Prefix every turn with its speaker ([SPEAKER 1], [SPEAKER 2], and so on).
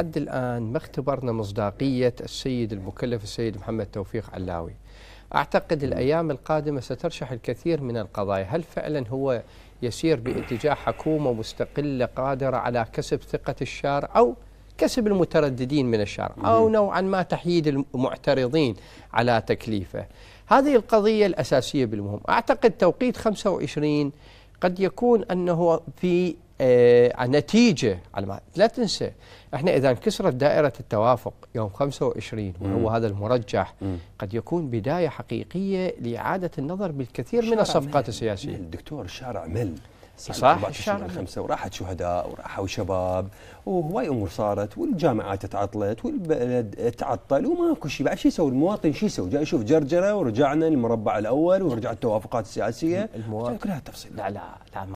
[SPEAKER 1] لحد الآن ما اختبرنا مصداقية السيد المكلف السيد محمد توفيق علاوي أعتقد الأيام القادمة سترشح الكثير من القضايا هل فعلا هو يسير باتجاه حكومة مستقلة قادرة على كسب ثقة الشارع أو كسب المترددين من الشارع أو نوعا ما تحييد المعترضين على تكليفه هذه القضية الأساسية بالمهم أعتقد توقيت 25 قد يكون أنه في آه، نتيجة على ما لا تنسى احنا إذا انكسرت دائرة التوافق يوم 25 وهو هذا المرجح قد يكون بداية حقيقية لإعادة النظر بالكثير من الصفقات السياسية الدكتور دكتور شارع مل
[SPEAKER 2] صح الشارع خمسة وراحت شهداء وراحوا شباب وهواي امور صارت والجامعات تعطلت والبلد تعطل وماكو شيء بعد شو يسوي المواطن شو يسوي؟ جاي يشوف جرجره ورجعنا للمربع الاول ورجعت التوافقات السياسيه المواطن كلها تفصيل لا لا لا